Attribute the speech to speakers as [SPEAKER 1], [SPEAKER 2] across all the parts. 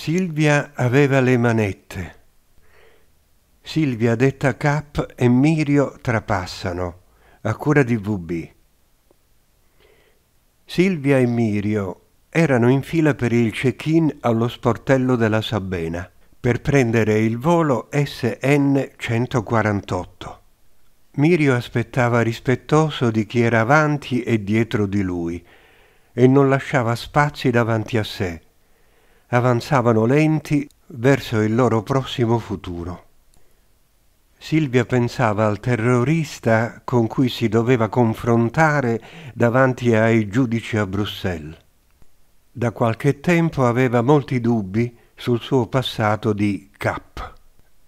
[SPEAKER 1] Silvia aveva le manette. Silvia detta Cap e Mirio trapassano, a cura di VB. Silvia e Mirio erano in fila per il check-in allo sportello della Sabena per prendere il volo SN 148. Mirio aspettava rispettoso di chi era avanti e dietro di lui e non lasciava spazi davanti a sé avanzavano lenti verso il loro prossimo futuro. Silvia pensava al terrorista con cui si doveva confrontare davanti ai giudici a Bruxelles. Da qualche tempo aveva molti dubbi sul suo passato di cap.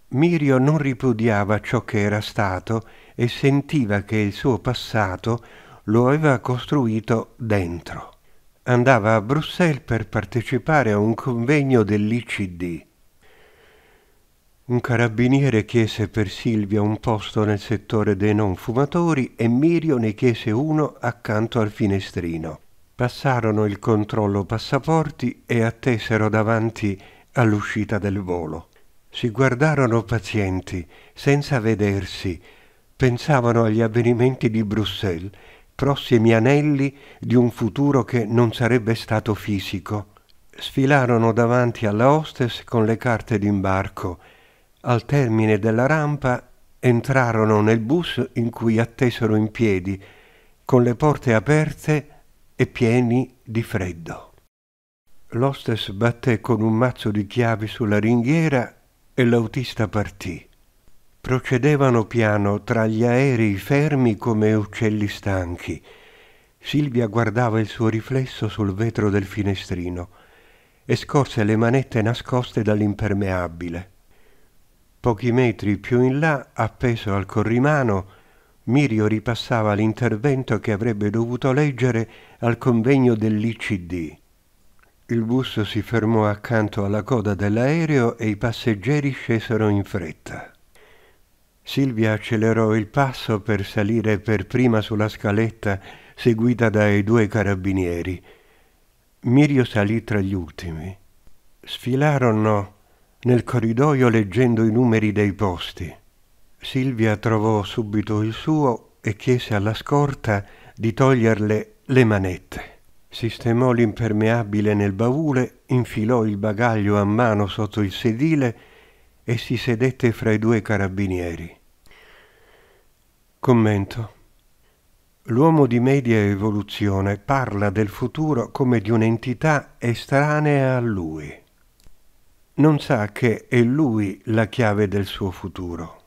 [SPEAKER 1] Mirio non ripudiava ciò che era stato e sentiva che il suo passato lo aveva costruito dentro andava a Bruxelles per partecipare a un convegno dell'ICD. Un carabiniere chiese per Silvia un posto nel settore dei non fumatori e Mirio ne chiese uno accanto al finestrino. Passarono il controllo passaporti e attesero davanti all'uscita del volo. Si guardarono pazienti, senza vedersi, pensavano agli avvenimenti di Bruxelles prossimi anelli di un futuro che non sarebbe stato fisico. Sfilarono davanti alla hostess con le carte d'imbarco. Al termine della rampa entrarono nel bus in cui attesero in piedi, con le porte aperte e pieni di freddo. L'hostess batté con un mazzo di chiavi sulla ringhiera e l'autista partì. Procedevano piano tra gli aerei fermi come uccelli stanchi. Silvia guardava il suo riflesso sul vetro del finestrino e scorse le manette nascoste dall'impermeabile. Pochi metri più in là, appeso al corrimano, Mirio ripassava l'intervento che avrebbe dovuto leggere al convegno dell'ICD. Il bus si fermò accanto alla coda dell'aereo e i passeggeri scesero in fretta. Silvia accelerò il passo per salire per prima sulla scaletta seguita dai due carabinieri. Mirio salì tra gli ultimi. Sfilarono nel corridoio leggendo i numeri dei posti. Silvia trovò subito il suo e chiese alla scorta di toglierle le manette. Sistemò l'impermeabile nel baule, infilò il bagaglio a mano sotto il sedile e e si sedette fra i due carabinieri. Commento. L'uomo di media evoluzione parla del futuro come di un'entità estranea a lui. Non sa che è lui la chiave del suo futuro.